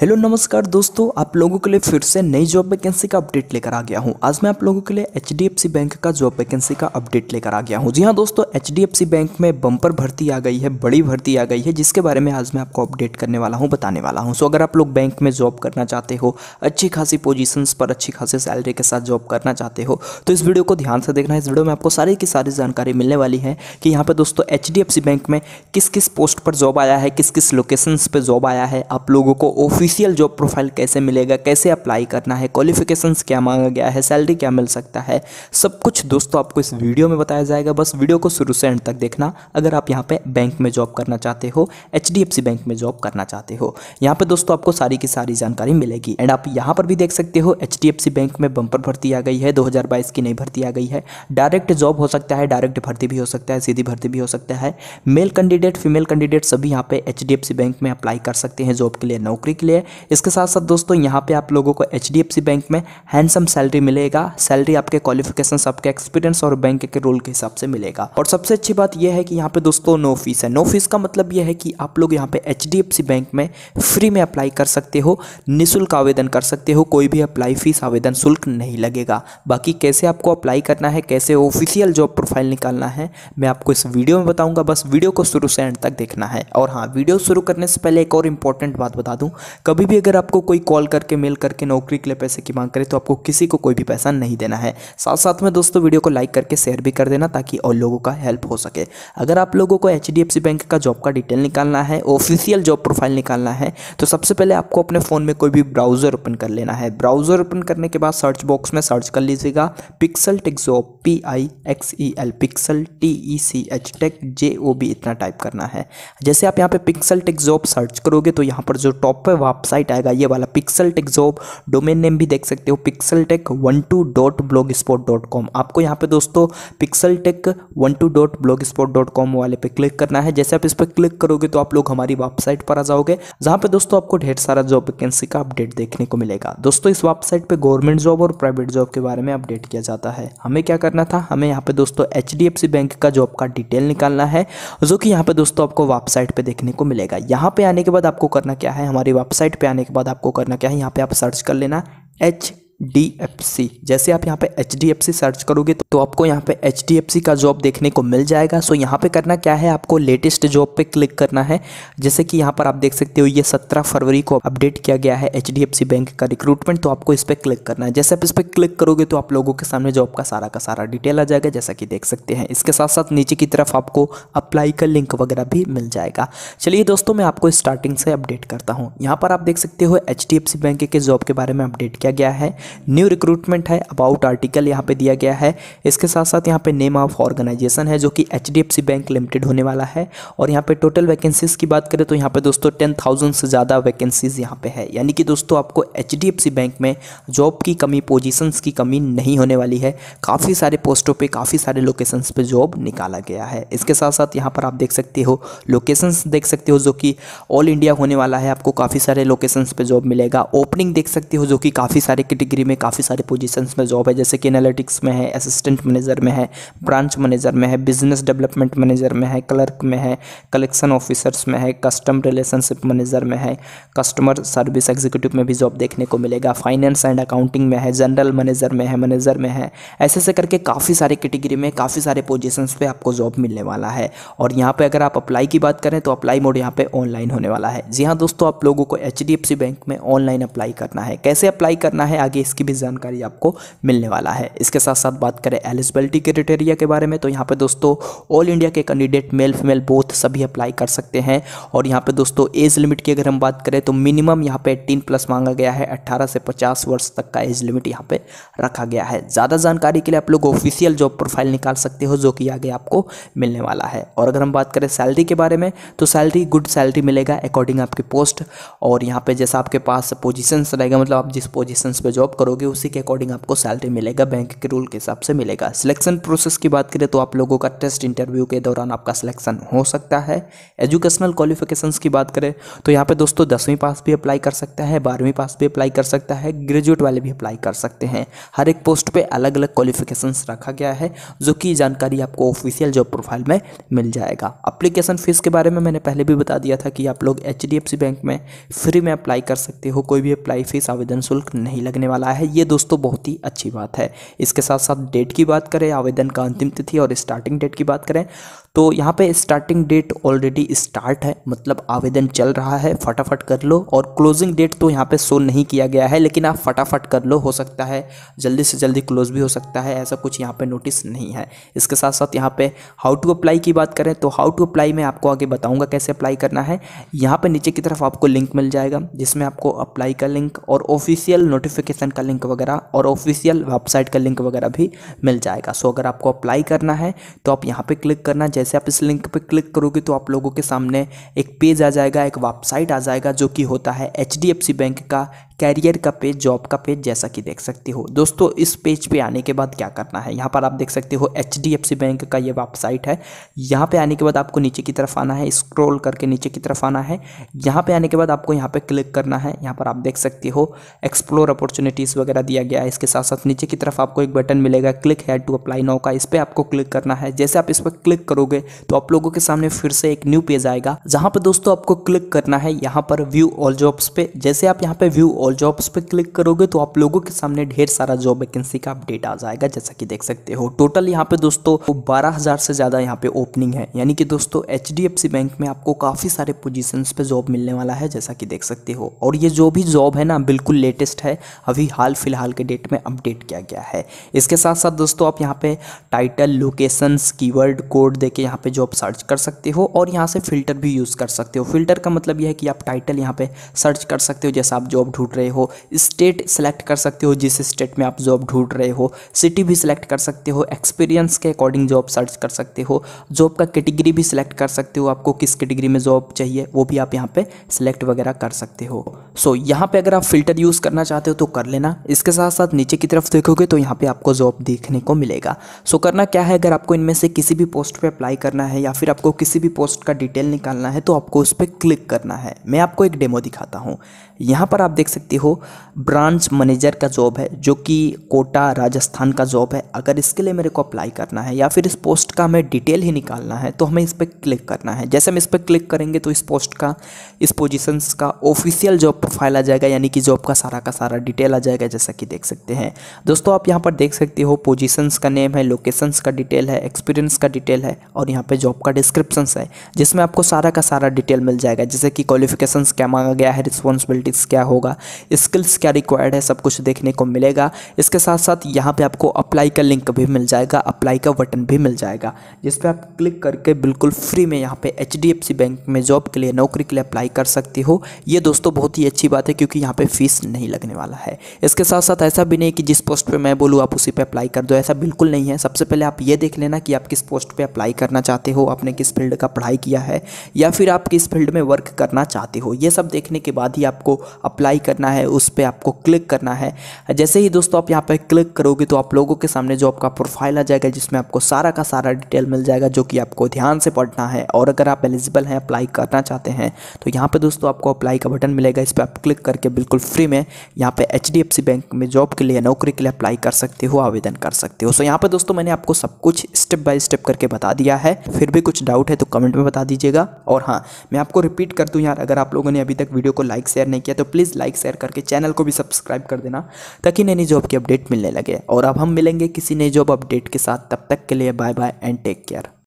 hello नमस्कार दोस्तों आप लोगों के लिए फिर से नई जॉब वैकेंसी का अपडेट लेकर आ गया हूं आज मैं आप लोगों के लिए एच बैंक का जॉब वैकेंसी का अपडेट लेकर आ गया हूं जी हां दोस्तों एच बैंक में बम्पर भर्ती आ गई है बड़ी भर्ती आ गई है जिसके बारे में आज मैं आपको अपडेट करने वाला हूँ बताने वाला हूँ सो अगर आप लोग बैंक में जॉब करना चाहते हो अच्छी खासी पोजिशंस पर अच्छी खासी सैलरी के साथ जॉब करना चाहते हो तो इस वीडियो को ध्यान से देखना इस वीडियो में आपको सारी की सारी जानकारी मिलने वाली है कि यहाँ पर दोस्तों एच बैंक में किस किस पोस्ट पर जॉब आया है किस किस लोकेशन पर जॉब आया है आप लोगों को ऑफिस ऑफिशियल जॉब प्रोफाइल कैसे मिलेगा कैसे अप्लाई करना है क्वालिफिकेशंस क्या मांगा गया है सैलरी क्या मिल सकता है सब कुछ दोस्तों आपको इस वीडियो में बताया जाएगा बस वीडियो को शुरू से एंड तक देखना अगर आप यहाँ पे बैंक में जॉब करना चाहते हो एच बैंक में जॉब करना चाहते हो यहाँ पर दोस्तों आपको सारी की सारी जानकारी मिलेगी एंड आप यहाँ पर भी देख सकते हो एच बैंक में बंपर भर्ती आ गई है दो की नई भर्ती आ गई है डायरेक्ट जॉब हो सकता है डायरेक्ट भर्ती भी हो सकता है सीधी भर्ती भी हो सकता है मेल कैंडिडेट फीमेल कैंडिडेट सभी यहाँ पे एच बैंक में अप्लाई कर सकते हैं जॉब के लिए नौकरी के लिए है इसके साथ साथ दोस्तों यहाँ पे आप लोगों को एच बैंक में हैंडसम सैलरी मिलेगा सैलरी आपके क्वालिफिकेशन आपके एक्सपीरियंस और बैंक के रोल के हिसाब से मिलेगा और सबसे अच्छी बात यह है कि यहाँ पे दोस्तों नो फीस है नो फीस का मतलब यह है कि आप लोग यहाँ पे एच बैंक में फ्री में अप्लाई कर सकते हो निःशुल्क आवेदन कर सकते हो कोई भी अप्लाई फीस आवेदन शुल्क नहीं लगेगा बाकी कैसे आपको अप्लाई करना है कैसे ऑफिशियल जॉब प्रोफाइल निकालना है मैं आपको इस वीडियो में बताऊंगा बस वीडियो को शुरू से एंड तक देखना है और हाँ वीडियो शुरू करने से पहले एक और इंपॉर्टेंट बात बता दूं कभी भी अगर आपको कोई कॉल करके मेल करके नौकरी के लिए पैसे की मांग करे तो आपको किसी को कोई भी पैसा नहीं देना है साथ साथ में दोस्तों वीडियो को लाइक करके शेयर भी कर देना ताकि और लोगों का हेल्प हो सके अगर आप लोगों को एच बैंक का जॉब का डिटेल निकालना है ऑफिशियल जॉब प्रोफाइल निकालना है तो सबसे पहले आपको अपने फ़ोन में कोई भी ब्राउज़र ओपन कर लेना है ब्राउज़र ओपन करने के बाद सर्च बॉक्स में सर्च कर लीजिएगा pixel tech job P I X E L pixel T E C H tech J O B इतना टाइप करना है जैसे आप यहाँ पे पिक्सल टेक जॉब सर्च करोगे तो यहाँ पर जो टॉप है वहाँ अप साइट आएगा ये वाला pixel tech job domain name भी देख सकते हो pixel tech one two dot blogspot dot com आपको यहाँ पे दोस्तों pixel tech one two dot blogspot dot com वाले पे क्लिक करना है जैसे आप इस पर क्लिक करोगे तो आप लोग हमारी वेबसाइट पर आ जाओगे जहाँ पे दोस्तों आपको ढेर सारा जॉब वैकेंसी का अपडेट देखने को मिलेगा दोस्तों इस वेबसाइट पर गवर्नमेंट जॉब और प्राइवेट जॉब के बारे में अपडेट किया जाता है हमें क्या करना था हमें यहाँ पे दोस्तों एच बैंक का जॉब का डिटेल निकालना है जो कि यहाँ पे दोस्तों आपको वेबसाइट पे देखने को मिलेगा यहाँ पे आने के बाद आपको करना क्या है हमारी वेबसाइट वेबसाइट पे आने के बाद आपको करना क्या है यहाँ पे आप सर्च कर लेना एच डी एफ सी जैसे आप यहाँ पे H D F C search करोगे तो आपको यहाँ पे एच डी एफ सी का जॉब देखने को मिल जाएगा सो यहाँ पे करना क्या है आपको लेटेस्ट जॉब पे क्लिक करना है जैसे कि यहाँ पर आप देख सकते हो ये सत्रह फरवरी को अपडेट किया गया है H D F C bank का रिक्रूटमेंट तो आपको इस पर क्लिक करना है जैसे आप इस पर क्लिक करोगे तो आप लोगों के सामने जॉब का सारा का सारा डिटेल आ जाएगा जैसा कि देख सकते हैं इसके साथ साथ नीचे की तरफ आपको अप्लाई का लिंक वगैरह भी मिल जाएगा चलिए दोस्तों मैं आपको स्टार्टिंग से अपडेट करता हूँ यहाँ पर आप देख सकते हो H D F C bank के जॉब के बारे में अपडेट किया गया है न्यू रिक्रूटमेंट है अबाउट आर्टिकल यहाँ पे दिया गया है इसके साथ साथ यहाँ पे नेम ऑफ ऑर्गेनाइजेशन है जो कि एच बैंक लिमिटेड होने वाला है और यहाँ पे टोटल वैकेंसीज की बात करें तो यहाँ पे दोस्तों टेन थाउजेंड से ज़्यादा वैकेंसीज यहाँ पे है यानी कि दोस्तों आपको एच बैंक में जॉब की कमी पोजिशन की कमी नहीं होने वाली है काफ़ी सारे पोस्टों पर काफ़ी सारे लोकेशन पर जॉब निकाला गया है इसके साथ साथ यहाँ पर आप देख सकते हो लोकेशन देख सकते हो जो कि ऑल इंडिया होने वाला है आपको काफ़ी सारे लोकेशन पर जॉब मिलेगा ओपनिंग देख सकते हो जो कि काफ़ी सारे कैटेगरी कैटेगरी में काफ़ी सारे पोजीशंस में जॉब है जैसे कि एनालिटिक्स में है असिस्टेंट मैनेजर में है ब्रांच मैनेजर में है बिजनेस डेवलपमेंट मैनेजर में है क्लर्क में है कलेक्शन ऑफिसर्स में है कस्टम रिलेशनशिप मैनेजर में है कस्टमर सर्विस एग्जीक्यूटिव में भी जॉब देखने को मिलेगा फाइनेंस एंड अकाउंटिंग में है जनरल मैनेजर में है मैनेजर में है ऐसे ऐसे करके काफ़ी सारे कैटेगरी में काफ़ी सारे पोजिशंस पर आपको जॉब मिलने वाला है और यहाँ पर अगर आप अप्लाई की बात करें तो अप्लाई मोड यहाँ पर ऑनलाइन होने वाला है जी हाँ दोस्तों आप लोगों को एच बैंक में ऑनलाइन अप्लाई करना है कैसे अप्लाई करना है आगे इसकी भी जानकारी आपको मिलने वाला है इसके साथ साथ बात करें एलिजिबिलिटी क्रिटेरिया के बारे में तो यहाँ पे दोस्तों ऑल इंडिया के कैंडिडेट मेल फीमेल बोथ सभी अप्लाई कर सकते हैं और यहाँ पे दोस्तों एज लिमिट की अगर हम बात करें तो मिनिमम यहाँ पे एट्टीन प्लस मांगा गया है अट्ठारह से पचास वर्ष तक का एज लिमिट यहाँ पे रखा गया है ज़्यादा जानकारी के लिए आप लोग ऑफिशियल जॉब प्रोफाइल निकाल सकते हो जो कि आगे आपको मिलने वाला है और अगर हम बात करें सैलरी के बारे में तो सैलरी गुड सैलरी मिलेगा अकॉर्डिंग आपकी पोस्ट और यहाँ पे जैसा आपके पास पोजीशंस रहेगा मतलब आप जिस पोजीशंस पे जॉब करोगे उसी के अकॉर्डिंग आपको सैलरी मिलेगा बैंक के रूल के हिसाब से मिलेगा सिलेक्शन प्रोसेस की बात करें तो आप लोगों का टेस्ट इंटरव्यू के दौरान आपका सिलेक्शन हो सकता है एजुकेशनल क्वालिफिकेशन की बात करें तो यहाँ पर दोस्तों दसवीं पास भी अप्लाई कर सकता है बारहवीं पास भी अप्लाई कर सकता है ग्रेजुएट वाले भी अप्लाई कर सकते हैं हर एक पोस्ट पर अलग अलग क्वालिफिकेशन रखा गया है जो कि जानकारी आपको ऑफिशियल जॉब प्रोफाइल में मिल जाएगा अप्लीकेशन फ़ीस के बारे में मैंने पहले भी बता दिया था कि आप लोग एच बैंक में फ्री में अप्लाई कर सकते हो कोई भी अप्लाई फीस आवेदन शुल्क नहीं लगने वाला वाला है ये दोस्तों बहुत ही अच्छी बात है इसके साथ साथ डेट की बात करें आवेदन का अंतिम तिथि और स्टार्टिंग डेट की बात करें तो यहाँ पे स्टार्टिंग डेट ऑलरेडी स्टार्ट है मतलब आवेदन चल रहा है फटाफट कर लो और क्लोजिंग डेट तो यहाँ पे शो नहीं किया गया है लेकिन आप फटाफट कर लो हो सकता है जल्दी से जल्दी क्लोज भी हो सकता है ऐसा कुछ यहाँ पे नोटिस नहीं है इसके साथ साथ यहाँ पे हाउ टू अप्लाई की बात करें तो हाउ टू अप्लाई मैं आपको आगे बताऊँगा कैसे अप्लाई करना है यहाँ पर नीचे की तरफ आपको लिंक मिल जाएगा जिसमें आपको अप्लाई का लिंक और ऑफिशियल नोटिफिकेशन का लिंक वगैरह और ऑफिशियल वेबसाइट का लिंक वगैरह भी मिल जाएगा सो अगर आपको अप्लाई करना है तो आप यहाँ पर क्लिक करना जैसे जैसे आप इस लिंक पर क्लिक करोगे तो आप लोगों के सामने एक पेज आ जाएगा एक वेबसाइट आ जाएगा जो कि होता है एच बैंक का कैरियर का पेज जॉब का पेज जैसा कि देख सकते हो दोस्तों इस पेज पे आने के बाद क्या करना है यहाँ पर आप देख सकते हो एच बैंक का ये वेबसाइट है यहाँ पे आने के बाद आपको नीचे की तरफ आना है स्क्रॉल करके नीचे की तरफ आना है यहाँ पे आने के बाद आपको यहाँ पे क्लिक करना है यहाँ पर आप देख सकते हो एक्सप्लोर अपॉर्चुनिटीज़ वगैरह दिया गया है इसके साथ साथ नीचे की तरफ आपको एक बटन मिलेगा क्लिक है टू अप्लाई नाउ का इस पर आपको क्लिक करना है जैसे आप इस पर क्लिक करोगे तो आप लोगों के सामने फिर से एक न्यू पेज आएगा जहाँ पर दोस्तों आपको क्लिक करना है यहाँ पर व्यू ऑल जॉब्स पे जैसे आप यहाँ पे व्यू ऑल जॉब्स पर क्लिक करोगे तो आप लोगों के सामने ढेर सारा जॉब वैकेंसी का अपडेट आ जाएगा जैसा कि देख सकते हो टोटल यहाँ पे दोस्तों बारह हज़ार से ज़्यादा यहाँ पे ओपनिंग है यानी कि दोस्तों एच बैंक में आपको काफ़ी सारे पोजिशन पे जॉब मिलने वाला है जैसा कि देख सकते हो और ये जो भी जॉब है ना बिल्कुल लेटेस्ट है अभी हाल फिलहाल के डेट में अपडेट किया गया है इसके साथ साथ दोस्तों आप यहाँ पे टाइटल लोकेशन कीवर्ड कोड देके यहाँ पे जॉब सर्च कर सकते हो और यहाँ से फिल्टर भी यूज़ कर सकते हो फिल्टर का मतलब यह है कि आप टाइटल यहाँ पे सर्च कर सकते हो जैसा आप जॉब ढूंढ रहे हो स्टेट सेलेक्ट कर सकते हो जिस स्टेट में आप जॉब ढूंढ रहे हो सिटी भी सिलेक्ट कर सकते हो एक्सपीरियंस के अकॉर्डिंग जॉब सर्च कर सकते हो जॉब का कैटेगरी भी सिलेक्ट कर सकते हो आपको किस कैटेगरी में जॉब चाहिए वो भी आप यहाँ पे सिलेक्ट वगैरह कर सकते हो सो so, यहाँ पे अगर आप फिल्टर यूज़ करना चाहते हो तो कर लेना इसके साथ साथ नीचे की तरफ देखोगे तो यहाँ पे आपको जॉब देखने को मिलेगा सो so, करना क्या है अगर आपको इनमें से किसी भी पोस्ट पे अप्लाई करना है या फिर आपको किसी भी पोस्ट का डिटेल निकालना है तो आपको उस पर क्लिक करना है मैं आपको एक डेमो दिखाता हूँ यहाँ पर आप देख सकते सकते हो ब्रांच मैनेजर का जॉब है जो कि कोटा राजस्थान का जॉब है अगर इसके लिए मेरे को अप्लाई करना है या फिर इस पोस्ट का हमें डिटेल ही निकालना है तो हमें इस पर क्लिक करना है जैसे हम इस पर क्लिक करेंगे तो इस पोस्ट का इस पोजिशंस का ऑफिशियल जॉब प्रोफाइल आ जाएगा यानी कि जॉब का सारा का सारा डिटेल आ जाएगा जैसा कि देख सकते हैं दोस्तों आप यहाँ पर देख सकते हो पोजिशंस का नेम है लोकेशंस का डिटेल है एक्सपीरियंस का डिटेल है और यहाँ पर जॉब का डिस्क्रिप्शन है जिसमें आपको सारा का सारा डिटेल मिल जाएगा जैसे कि क्वालिफिकेशंस क्या मांगा गया है रिस्पॉन्सिबिलिटीज़ क्या होगा स्किल्स क्या रिक्वायर्ड है सब कुछ देखने को मिलेगा इसके साथ साथ यहाँ पे आपको अप्लाई का लिंक भी मिल जाएगा अप्लाई का बटन भी मिल जाएगा जिस पर आप क्लिक करके बिल्कुल फ्री में यहाँ पे एच बैंक में जॉब के लिए नौकरी के लिए अप्लाई कर सकते हो ये दोस्तों बहुत ही अच्छी बात है क्योंकि यहाँ पर फीस नहीं लगने वाला है इसके साथ साथ ऐसा भी नहीं कि जिस पोस्ट पर मैं बोलूँ आप उसी पर अप्लाई कर दो ऐसा बिल्कुल नहीं है सबसे पहले आप ये देख लेना कि आप किस पोस्ट पर अप्लाई करना चाहते हो आपने किस फील्ड का पढ़ाई किया है या फिर आप किस फील्ड में वर्क करना चाहते हो ये सब देखने के बाद ही आपको अप्लाई कर करना है उस पर आपको क्लिक करना है जैसे ही दोस्तों आप यहाँ पर क्लिक करोगे तो आप लोगों के सामने जो आपका प्रोफाइल आ जाएगा जिसमें आपको सारा का सारा डिटेल मिल जाएगा जो कि आपको ध्यान से पढ़ना है और अगर आप एलिजिबल हैं अप्लाई करना चाहते हैं तो यहाँ पर दोस्तों आपको अप्लाई का बटन मिलेगा इस पर आप क्लिक करके बिल्कुल फ्री में यहाँ पर एच बैंक में जॉब के लिए नौकरी के लिए अप्लाई कर सकते हो आवेदन कर सकते हो सो यहाँ पर दोस्तों मैंने आपको सब कुछ स्टेप बाय स्टेप करके बता दिया है फिर भी कुछ डाउट है तो कमेंट में बता दीजिएगा और हाँ मैं आपको रिपीट कर दूँ यार अगर आप लोगों ने अभी तक वीडियो को लाइक शेयर नहीं किया तो प्लीज़ लाइक शेयर शेयर करके चैनल को भी सब्सक्राइब कर देना ताकि नई नई जॉब की अपडेट मिलने लगे और अब हम मिलेंगे किसी नई जॉब अपडेट के साथ तब तक के लिए bye bye and take care